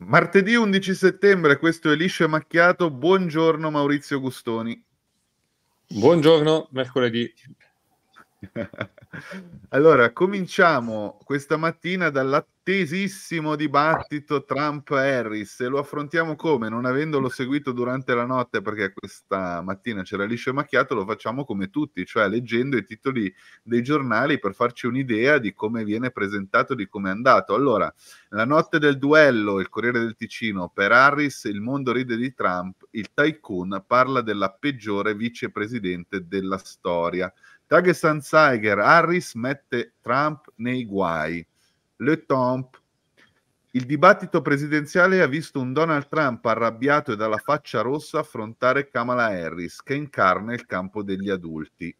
Martedì 11 settembre, questo è Liscio e Macchiato. Buongiorno Maurizio Gustoni. Buongiorno, mercoledì. Allora, cominciamo questa mattina dall'attesissimo dibattito Trump-Harris e lo affrontiamo come? Non avendolo seguito durante la notte perché questa mattina c'era liscio e macchiato, lo facciamo come tutti, cioè leggendo i titoli dei giornali per farci un'idea di come viene presentato, di come è andato. Allora, la notte del duello, il Corriere del Ticino, per Harris il mondo ride di Trump, il tycoon parla della peggiore vicepresidente della storia. Dagestan Zeiger, Harris mette Trump nei guai. Le Tomp. Il dibattito presidenziale ha visto un Donald Trump arrabbiato e dalla faccia rossa affrontare Kamala Harris, che incarna il campo degli adulti.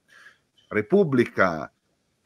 Repubblica,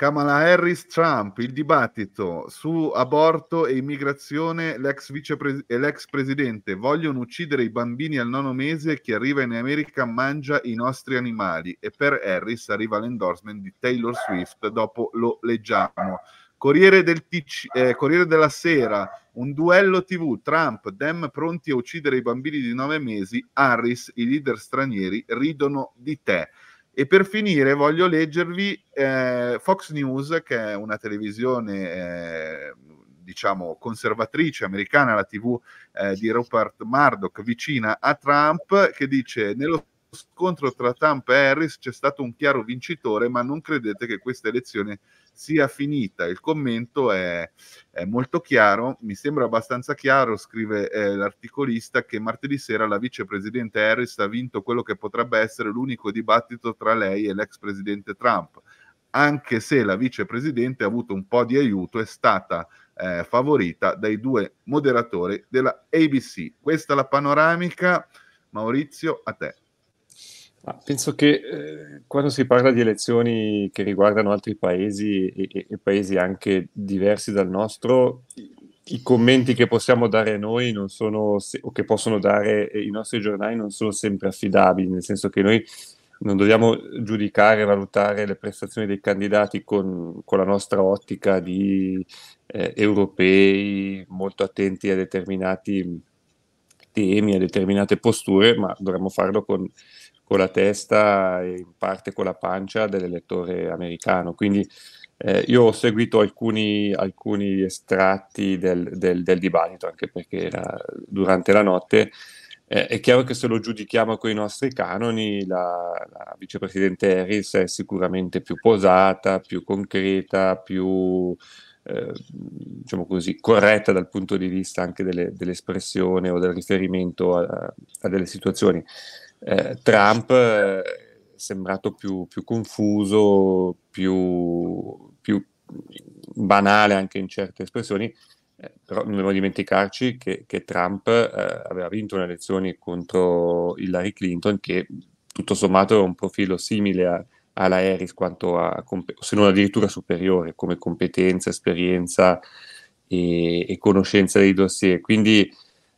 Kamala Harris, Trump, il dibattito su aborto e immigrazione, l'ex, vicepres- e l'ex presidente vogliono uccidere i bambini al nono mese, chi arriva in America mangia i nostri animali e per Harris arriva l'endorsement di Taylor Swift, dopo lo leggiamo. Corriere, del Tic- eh, Corriere della Sera, un duello TV, Trump, Dem pronti a uccidere i bambini di nove mesi, Harris, i leader stranieri ridono di te. E per finire voglio leggervi eh, Fox News, che è una televisione eh, diciamo conservatrice americana, la TV eh, di Rupert Murdoch, vicina a Trump, che dice nello scontro tra Trump e Harris c'è stato un chiaro vincitore, ma non credete che questa elezione sia finita. Il commento è, è molto chiaro, mi sembra abbastanza chiaro, scrive eh, l'articolista, che martedì sera la vicepresidente Harris ha vinto quello che potrebbe essere l'unico dibattito tra lei e l'ex presidente Trump, anche se la vicepresidente ha avuto un po' di aiuto, è stata eh, favorita dai due moderatori della ABC. Questa è la panoramica. Maurizio, a te. Penso che eh, quando si parla di elezioni che riguardano altri paesi e, e paesi anche diversi dal nostro, i, commenti che possiamo dare noi se- o che possono dare eh, i nostri giornali non sono sempre affidabili, nel senso che noi non dobbiamo giudicare e valutare le prestazioni dei candidati con, con la nostra ottica di eh, europei molto attenti a determinati temi, a determinate posture, ma dovremmo farlo con con la testa e in parte con la pancia dell'elettore americano. Quindi eh, io ho seguito alcuni, alcuni estratti del, del, del, dibattito, anche perché era durante la notte eh, è chiaro che se lo giudichiamo con i nostri canoni, la, la vicepresidente Harris è sicuramente più posata, più concreta, più eh, diciamo così, corretta dal punto di vista anche delle, dell'espressione o del riferimento a, a delle situazioni. Eh, Trump eh, è sembrato più, più confuso, più, più, banale anche in certe espressioni, eh, però non dobbiamo dimenticarci che, che Trump eh, aveva vinto le elezioni contro Hillary Clinton che tutto sommato aveva un profilo simile a, alla Eris quanto a, se non addirittura superiore, come competenza, esperienza e, e conoscenza dei dossier. Quindi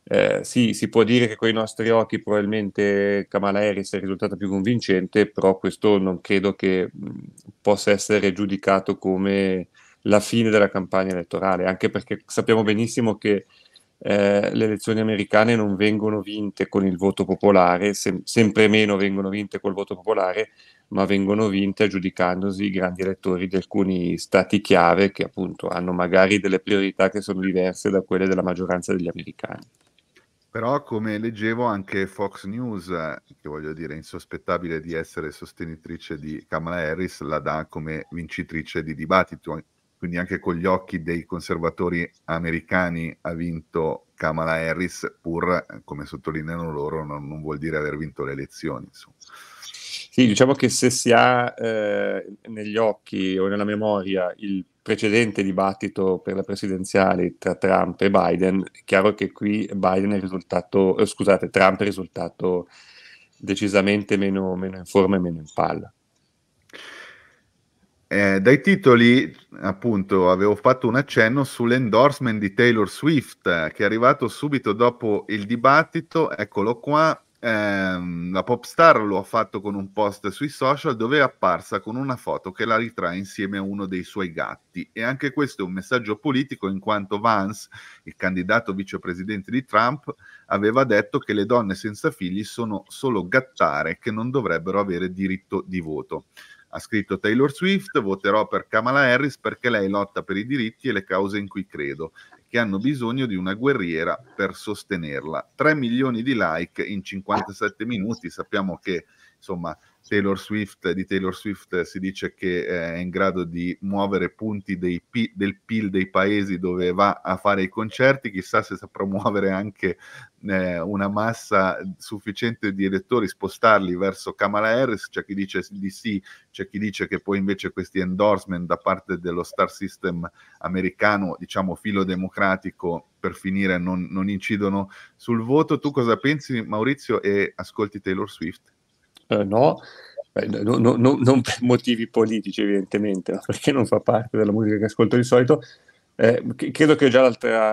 eh, sì, si può dire che con i nostri occhi probabilmente Kamala Harris è risultata più convincente, però questo non credo che possa essere giudicato come la fine della campagna elettorale, anche perché sappiamo benissimo che eh, le elezioni americane non vengono vinte con il voto popolare, se- sempre meno vengono vinte col voto popolare, ma vengono vinte aggiudicandosi i grandi elettori di alcuni stati chiave che appunto hanno magari delle priorità che sono diverse da quelle della maggioranza degli americani. Però come leggevo anche Fox News, che voglio dire insospettabile di essere sostenitrice di Kamala Harris, la dà come vincitrice di dibattito, quindi anche con gli occhi dei conservatori americani ha vinto Kamala Harris, pur come sottolineano loro non, non vuol dire aver vinto le elezioni. Insomma. Sì, diciamo che se si ha eh, negli occhi o nella memoria il precedente dibattito per le presidenziali tra Trump e Biden, è chiaro che qui Biden è risultato, eh, scusate, Trump è risultato decisamente meno, meno in forma e meno in palla. Eh, dai titoli, appunto, avevo fatto un accenno sull'endorsement di Taylor Swift, eh, che è arrivato subito dopo il dibattito, eccolo qua, ehm, la pop star lo ha fatto con un post sui social dove è apparsa con una foto che la ritrae insieme a uno dei suoi gatti. E anche questo è un messaggio politico in quanto Vance, il candidato vicepresidente di Trump, aveva detto che le donne senza figli sono solo gattare che non dovrebbero avere diritto di voto. Ha scritto Taylor Swift, voterò per Kamala Harris perché lei lotta per i diritti e le cause in cui credo, che hanno bisogno di una guerriera per sostenerla. 3 milioni di like in 57 minuti, sappiamo che insomma Taylor Swift, di Taylor Swift eh, si dice che eh, è in grado di muovere punti P, del PIL dei paesi dove va a fare i concerti, chissà se saprà muovere anche eh, una massa sufficiente di elettori, spostarli verso Kamala Harris, c'è chi dice di sì, c'è chi dice che poi invece questi endorsement da parte dello star system americano, diciamo filo democratico, per finire non, non incidono sul voto. Tu cosa pensi Maurizio e ascolti Taylor Swift? no, no, no, no, non per motivi politici evidentemente, ma perché non fa parte della musica che ascolto di solito. Eh, credo che già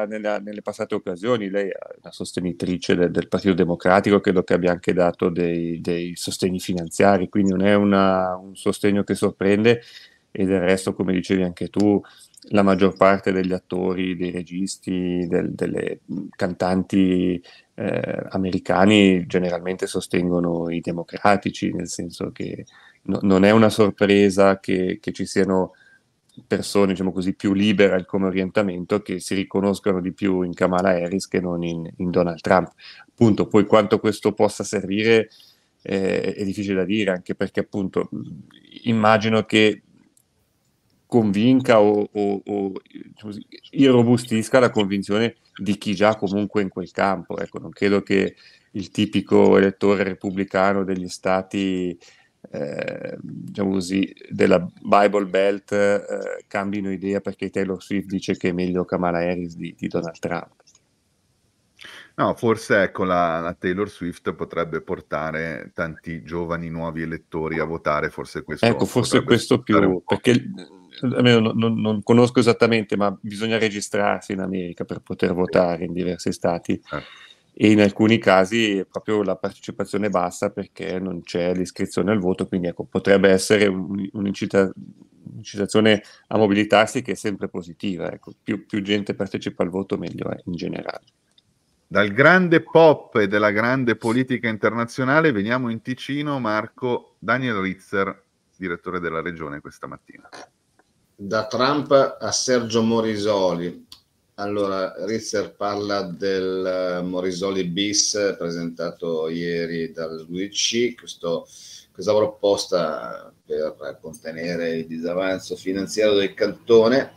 nella, nelle passate occasioni lei è una sostenitrice del, del, Partito Democratico, credo che abbia anche dato dei, dei sostegni finanziari, quindi non è una, un sostegno che sorprende e del resto, come dicevi anche tu, la maggior parte degli attori, dei registi, del, delle cantanti eh, americani generalmente sostengono i democratici, nel senso che no, non è una sorpresa che, che ci siano persone diciamo così, più liberal come orientamento che si riconoscono di più in Kamala Harris che non in, in Donald Trump. Appunto, poi quanto questo possa servire eh, è difficile da dire, anche perché appunto immagino che convinca o, o, o diciamo irrobustisca la convinzione di chi già comunque in quel campo. Ecco, non credo che il tipico elettore repubblicano degli stati eh, diciamo così, della Bible Belt eh, cambino idea perché Taylor Swift dice che è meglio Kamala Harris di, di Donald Trump. No, forse ecco, la, la, Taylor Swift potrebbe portare tanti giovani nuovi elettori a votare, forse questo. Ecco, forse questo più, perché almeno non, non, non, conosco esattamente, ma bisogna registrarsi in America per poter votare in diversi stati. Ah. E in alcuni casi è proprio la partecipazione bassa perché non c'è l'iscrizione al voto, quindi ecco, potrebbe essere un, un'incitazione a mobilitarsi che è sempre positiva. Ecco. Più, più gente partecipa al voto, meglio è in generale. Dal grande pop e della grande politica internazionale veniamo in Ticino, Marco Daniel Ritzer direttore della regione questa mattina da Trump a Sergio Morisoli. Allora, Ritzer parla del eh, Morisoli bis presentato ieri dal Luigi, dall'UDC, questa proposta per contenere il disavanzo finanziario del cantone,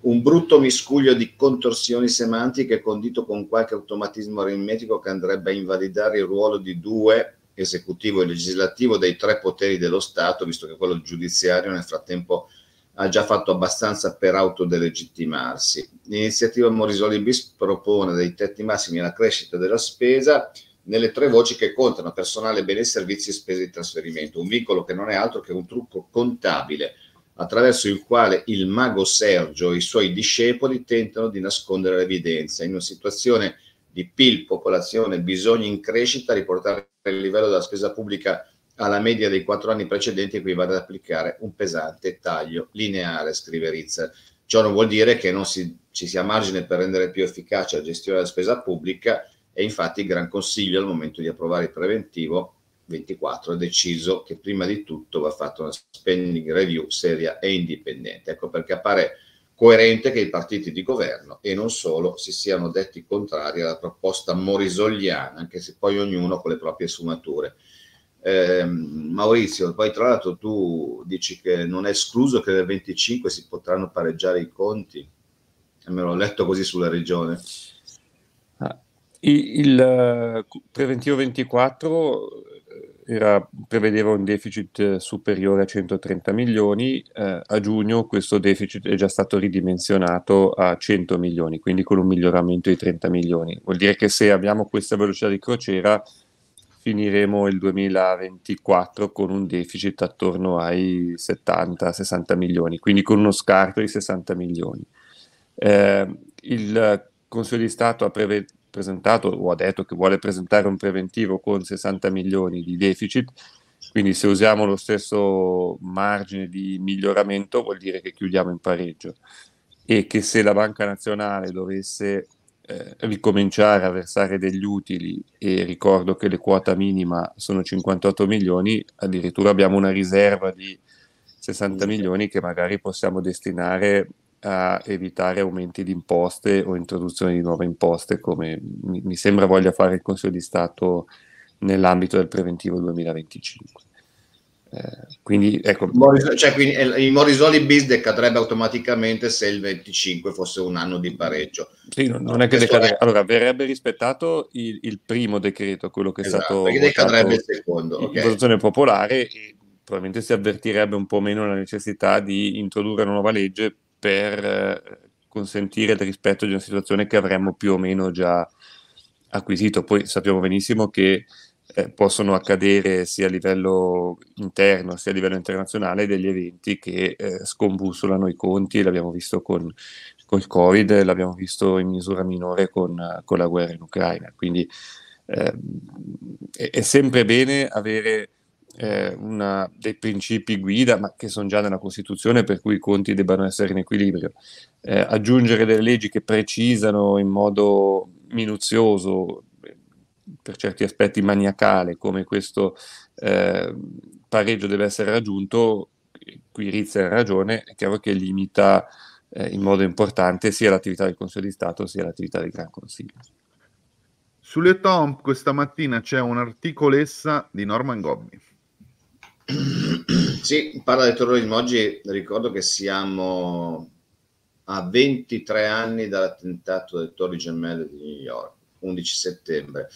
un brutto miscuglio di contorsioni semantiche condito con qualche automatismo aritmetico che andrebbe a invalidare il ruolo di due esecutivo e legislativo dei tre poteri dello Stato, visto che quello giudiziario nel frattempo è ha già fatto abbastanza per autodelegittimarsi. L'iniziativa Morisoli Bis propone dei tetti massimi alla crescita della spesa nelle tre voci che contano personale, beni e servizi e spese di trasferimento, un vincolo che non è altro che un trucco contabile attraverso il quale il mago Sergio e i suoi discepoli tentano di nascondere l'evidenza in una situazione di PIL, popolazione, bisogni in crescita, riportare il livello della spesa pubblica alla media dei quattro anni precedenti equivale ad applicare un pesante taglio lineare, scrive Rizza. Ciò non vuol dire che non si, ci sia margine per rendere più efficace la gestione della spesa pubblica e infatti il Gran Consiglio al momento di approvare il preventivo 24 ha deciso che prima di tutto va fatta una spending review seria e indipendente. Ecco perché appare coerente che i partiti di governo e non solo si siano detti contrari alla proposta morisogliana, anche se poi ognuno con le proprie sfumature. Eh, Maurizio, poi tra l'altro tu dici che non è escluso che nel 25 si potranno pareggiare i conti, almeno l'ho letto così sulla regione. Ah, il, il preventivo 24 eh, era, prevedeva un deficit eh, superiore a 130 milioni, eh, a giugno questo deficit è già stato ridimensionato a 100 milioni, quindi con un miglioramento di 30 milioni. Vuol dire che se abbiamo questa velocità di crociera finiremo il 2024 con un deficit attorno ai 70-60 milioni, quindi con uno scarto di 60 milioni. Eh, il Consiglio di Stato ha preve- presentato o ha detto che vuole presentare un preventivo con 60 milioni di deficit, quindi se usiamo lo stesso margine di miglioramento vuol dire che chiudiamo in pareggio e che se la Banca Nazionale dovesse eh, ricominciare a versare degli utili e ricordo che le quota minima sono 58 milioni, addirittura abbiamo una riserva di 60 milioni che magari possiamo destinare a evitare aumenti di imposte o introduzione di nuove imposte come mi sembra voglia fare il Consiglio di Stato nell'ambito del preventivo 2025. Eh, quindi ecco. cioè, quindi, eh, il Morisoli bis decadrebbe automaticamente se il 25 fosse un anno di pareggio. Sì, non, non è che decadrebbe. È... Allora, verrebbe rispettato il, il, primo decreto, quello che è esatto, stato. Perché decadrebbe il secondo. Okay. posizione popolare, e probabilmente si avvertirebbe un po' meno la necessità di introdurre una nuova legge per eh, consentire il rispetto di una situazione che avremmo più o meno già acquisito. Poi sappiamo benissimo che eh, possono accadere sia a livello interno sia a livello internazionale degli eventi che eh, scombussolano i conti, l'abbiamo visto con, con, il Covid, l'abbiamo visto in misura minore con, con la guerra in Ucraina. Quindi eh, è, è, sempre bene avere eh, una, dei principi guida, ma che sono già nella Costituzione, per cui i conti debbano essere in equilibrio. Eh, aggiungere delle leggi che precisano in modo minuzioso per certi aspetti maniacale come questo eh, pareggio deve essere raggiunto, qui Rizzi ha ragione, è chiaro che limita eh, in modo importante sia l'attività del Consiglio di Stato sia l'attività del Gran Consiglio. Sulle Tomp questa mattina c'è un'articolessa di Norman Gobbi. Sì, parla del terrorismo. Oggi ricordo che siamo a 23 anni dall'attentato del Torri Gemelle di New York 11 settembre.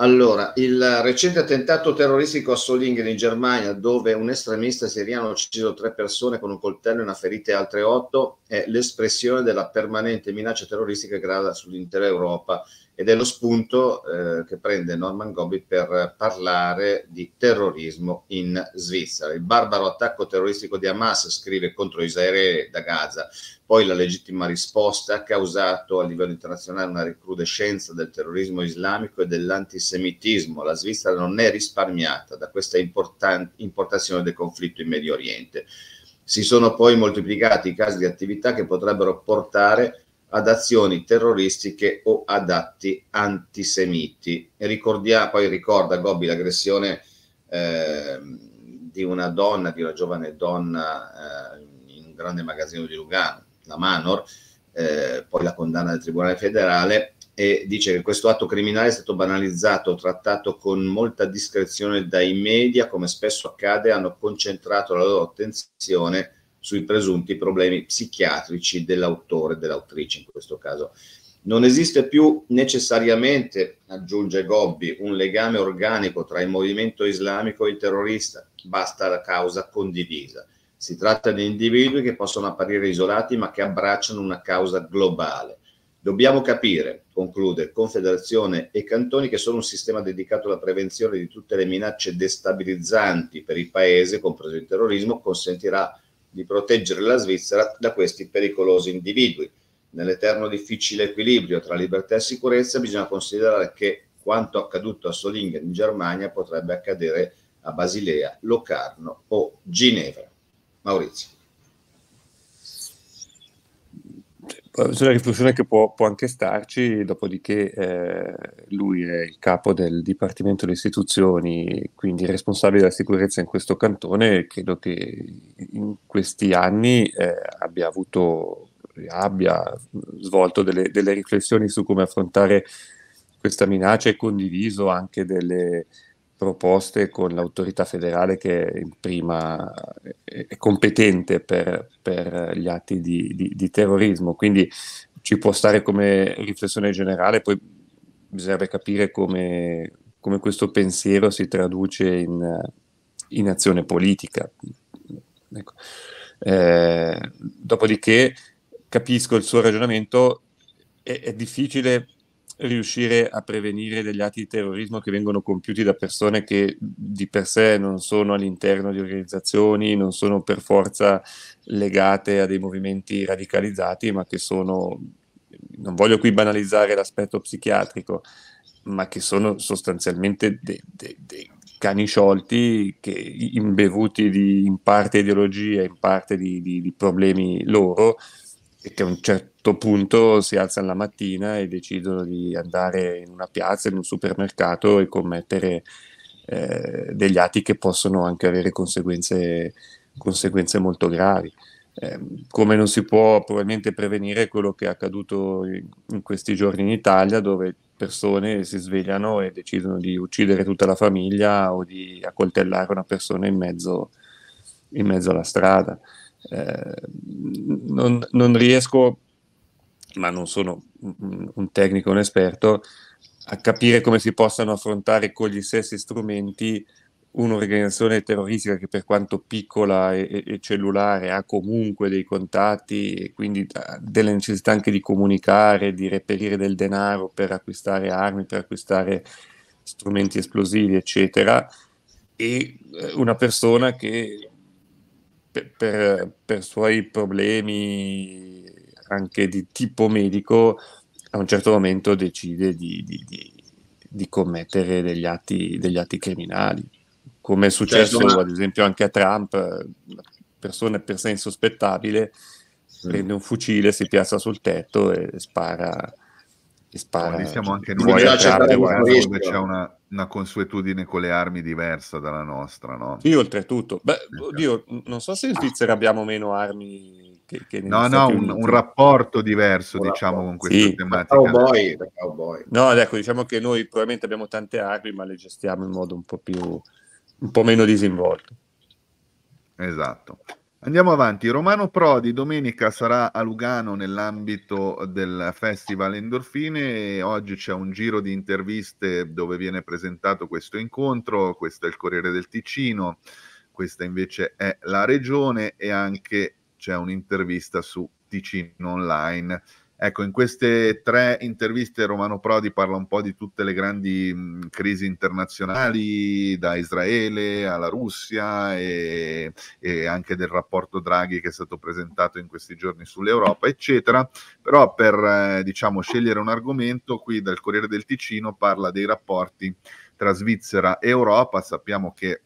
Allora, il recente attentato terroristico a Solingen in Germania, dove un estremista siriano ha ucciso tre persone con un coltello e una ferita e altre otto, è l'espressione della permanente minaccia terroristica che grada sull'intera Europa ed è lo spunto eh, che prende Norman Gobbi per parlare di terrorismo in Svizzera. Il barbaro attacco terroristico di Hamas scrive contro Israele da Gaza, poi la legittima risposta ha causato a livello internazionale una recrudescenza del terrorismo islamico e dell'antisemitismo. La Svizzera non è risparmiata da questa importazione del conflitto in Medio Oriente. Si sono poi moltiplicati i casi di attività che potrebbero portare a ad azioni terroristiche o ad atti antisemiti. Ricordia, poi ricorda Gobbi l'aggressione eh, di una donna, di una giovane donna eh, in un grande magazzino di Lugano, la Manor, eh, poi la condanna del Tribunale federale e dice che questo atto criminale è stato banalizzato, trattato con molta discrezione dai media, come spesso accade, hanno concentrato la loro attenzione sui presunti problemi psichiatrici dell'autore e dell'autrice in questo caso. Non esiste più necessariamente, aggiunge Gobbi, un legame organico tra il movimento islamico e il terrorista, basta la causa condivisa. Si tratta di individui che possono apparire isolati ma che abbracciano una causa globale. Dobbiamo capire, conclude Confederazione e Cantoni, che sono un sistema dedicato alla prevenzione di tutte le minacce destabilizzanti per il Paese, compreso il terrorismo, consentirà di proteggere la Svizzera da questi pericolosi individui. Nell'eterno difficile equilibrio tra libertà e sicurezza bisogna considerare che quanto accaduto a Solingen in Germania potrebbe accadere a Basilea, Locarno o Ginevra. Maurizio. Eh, una riflessione che può, può anche starci, dopodiché eh, lui è il capo del Dipartimento delle Istituzioni, quindi responsabile della sicurezza in questo cantone, credo che in questi anni eh, abbia, avuto, abbia svolto delle, delle, riflessioni su come affrontare questa minaccia e condiviso anche delle, proposte con l'autorità federale che è, in prima, è competente per, per, gli atti di, di, di, terrorismo. Quindi ci può stare come riflessione generale, poi bisognerebbe capire come, come questo pensiero si traduce in, in azione politica. Ecco. Eh, dopodiché capisco il suo ragionamento, è, è difficile riuscire a prevenire degli atti di terrorismo che vengono compiuti da persone che di per sé non sono all'interno di organizzazioni, non sono per forza legate a dei movimenti radicalizzati, ma che sono, non voglio qui banalizzare l'aspetto psichiatrico, ma che sono sostanzialmente dei de, de cani sciolti che imbevuti di, in parte ideologia, in parte di, di, di problemi loro che a un certo punto si alzano la mattina e decidono di andare in una piazza, in un supermercato e commettere eh, degli atti che possono anche avere conseguenze, conseguenze molto gravi. Ehm, come non si può probabilmente prevenire quello che è accaduto in questi giorni in Italia, dove persone si svegliano e decidono di uccidere tutta la famiglia o di accoltellare una persona in mezzo, in mezzo alla strada. Eh, non, non, riesco, ma non sono un tecnico, un esperto, a capire come si possano affrontare con gli stessi strumenti un'organizzazione terroristica che per quanto piccola e, e cellulare ha comunque dei contatti e quindi delle necessità anche di comunicare, di reperire del denaro per acquistare armi, per acquistare strumenti esplosivi, eccetera, e eh, una persona che per, per, per suoi problemi anche di tipo medico, a un certo momento decide di, di, di, di commettere degli atti, degli atti, criminali, come è successo certo, ad esempio anche a Trump, una persona per sé insospettabile, prende un fucile, si piazza sul tetto e spara spara. siamo cioè, anche in una dove c'è una, una, consuetudine con le armi diversa dalla nostra, no? Sì, oltretutto. Beh, eh, certo. oddio, non so se in Svizzera abbiamo meno armi che, che No, no, un, un, rapporto diverso, un diciamo, rapporto. con questa sì, tematica. Cowboy, cowboy. No, ecco, diciamo che noi probabilmente abbiamo tante armi, ma le gestiamo in modo un po' più... un po' meno disinvolto. Esatto. Andiamo avanti, Romano Prodi domenica sarà a Lugano nell'ambito del Festival Endorfine oggi c'è un giro di interviste dove viene presentato questo incontro, questo è il Corriere del Ticino, questa invece è la Regione e anche c'è un'intervista su Ticino Online Ecco, in queste tre interviste Romano Prodi parla un po' di tutte le grandi mh, crisi internazionali, da Israele alla Russia e, e, anche del rapporto Draghi che è stato presentato in questi giorni sull'Europa, eccetera. Però per eh, diciamo, scegliere un argomento, qui dal Corriere del Ticino parla dei rapporti tra Svizzera e Europa. Sappiamo che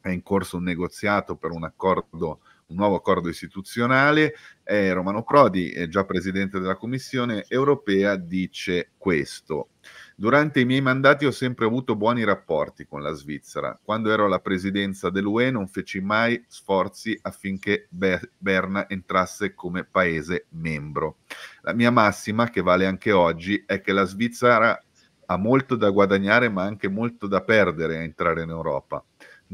è in corso un negoziato per un accordo un nuovo accordo istituzionale. Eh, Romano Prodi, eh, già presidente della Commissione europea, dice questo. Durante i miei mandati ho sempre avuto buoni rapporti con la Svizzera. Quando ero alla presidenza dell'UE non feci mai sforzi affinché Berna entrasse come paese membro. La mia massima, che vale anche oggi, è che la Svizzera ha molto da guadagnare ma anche molto da perdere a entrare in Europa.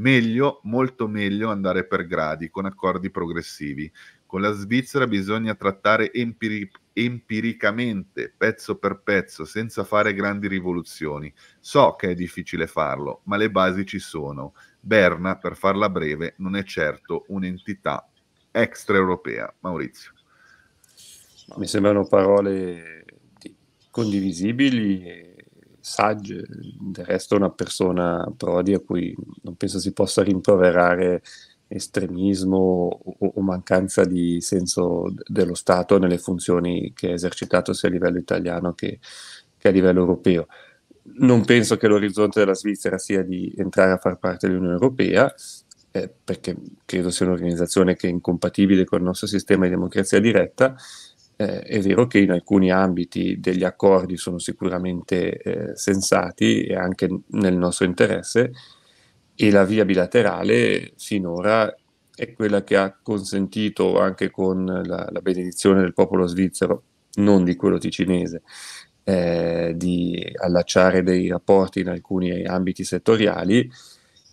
Meglio, molto meglio andare per gradi, con accordi progressivi. Con la Svizzera bisogna trattare empiri- empiricamente, pezzo per pezzo, senza fare grandi rivoluzioni. So che è difficile farlo, ma le basi ci sono. Berna, per farla breve, non è certo un'entità extraeuropea. Maurizio. Mi sembrano parole condivisibili sagge, del resto è una persona Prodi a cui non penso si possa rimproverare estremismo o, o mancanza di senso dello Stato nelle funzioni che ha esercitato sia a livello italiano che, che a livello europeo. Non penso che l'orizzonte della Svizzera sia di entrare a far parte dell'Unione Europea, eh, perché credo sia un'organizzazione che è incompatibile con il nostro sistema di democrazia diretta, eh, è vero che in alcuni ambiti degli accordi sono sicuramente eh, sensati e anche nel nostro interesse e la via bilaterale finora è quella che ha consentito anche con la, la benedizione del popolo svizzero, non di quello ticinese, eh, di allacciare dei rapporti in alcuni ambiti settoriali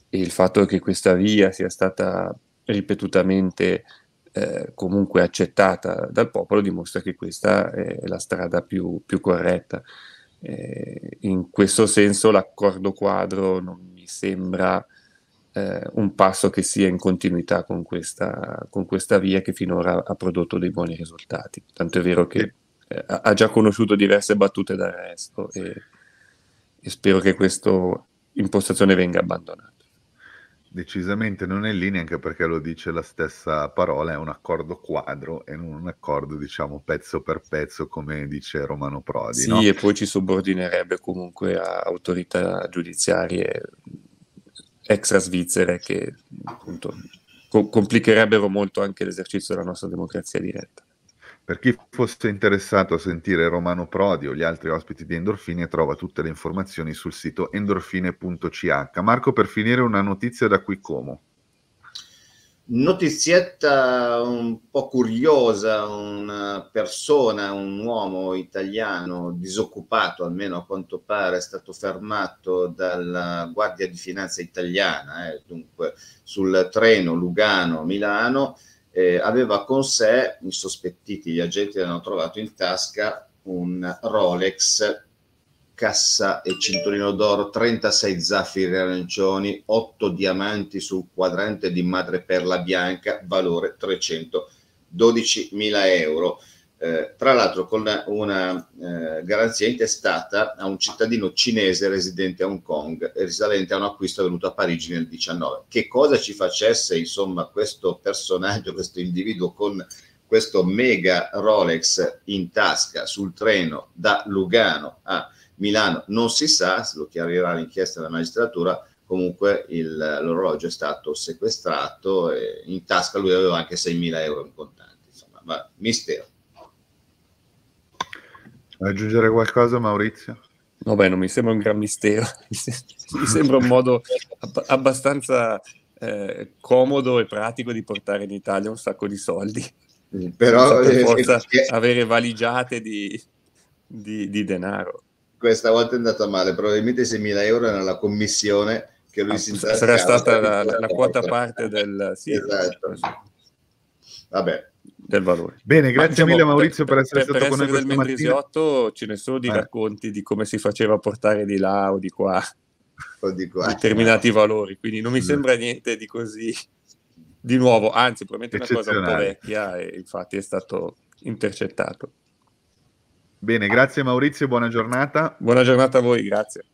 e il fatto che questa via sia stata ripetutamente eh, comunque accettata dal popolo dimostra che questa è la strada più, più corretta. Eh, in questo senso l'accordo quadro non mi sembra eh, un passo che sia in continuità con questa, con questa, via che finora ha prodotto dei buoni risultati. Tanto è vero che eh, ha già conosciuto diverse battute d'arresto e, e spero che questa impostazione venga abbandonata decisamente non è in linea, anche perché lo dice la stessa parola, è un accordo quadro e non un accordo, diciamo, pezzo per pezzo, come dice Romano Prodi. Sì, no? e poi ci subordinerebbe comunque a autorità giudiziarie extra svizzere che appunto co- complicherebbero molto anche l'esercizio della nostra democrazia diretta. Per chi fosse interessato a sentire Romano Prodi o gli altri ospiti di Endorfine trova tutte le informazioni sul sito endorfine.ch. Marco, per finire una notizia da qui Como. Notizietta un po' curiosa, una persona, un uomo italiano disoccupato, almeno a quanto pare, è stato fermato dalla Guardia di Finanza italiana, eh, dunque sul treno Lugano-Milano, eh, aveva con sé, insospettiti gli agenti hanno trovato in tasca un Rolex cassa e cinturino d'oro, 36 zaffiri arancioni, 8 diamanti sul quadrante di madreperla bianca, valore 312.000 euro eh, tra l'altro con una, una eh, garanzia intestata a un cittadino cinese residente a Hong Kong risalente a un acquisto avvenuto a Parigi nel 19. Che cosa ci facesse, insomma, questo personaggio, questo individuo con questo mega Rolex in tasca sul treno da Lugano a Milano non si sa, lo chiarirà l'inchiesta della magistratura, comunque il, l'orologio è stato sequestrato e in tasca lui aveva anche 6.000 euro in contanti, insomma, ma mistero. Vuoi aggiungere qualcosa Maurizio? Vabbè, non mi sembra un gran mistero, mi sembra un modo ab- abbastanza eh, comodo e pratico di portare in Italia un sacco di soldi. però per eh, forza eh, avere valigiate di, di, di, denaro. Questa volta è andata male, probabilmente 6.000 euro era la commissione che lui ah, si Sarà stata la, la, la, quota parte del... Sì, esatto. Vabbè, del valore. Bene, grazie diciamo, mille Maurizio per, per essere per, stato per essere con noi questa mattina. 8, ce ne sono di eh. racconti di come si faceva portare di là o di qua, o di qua. determinati valori, quindi non mi sembra niente di così di nuovo, anzi probabilmente una cosa un po' vecchia e infatti è stato intercettato. Bene, grazie Maurizio, buona giornata. Buona giornata a voi, grazie.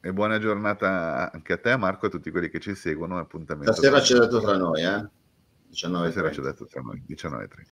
E buona giornata anche a te, Marco, e a tutti quelli che ci seguono. Appuntamento Stasera c'è dato tra noi, eh? 19.30. Ci ha detto 19.30.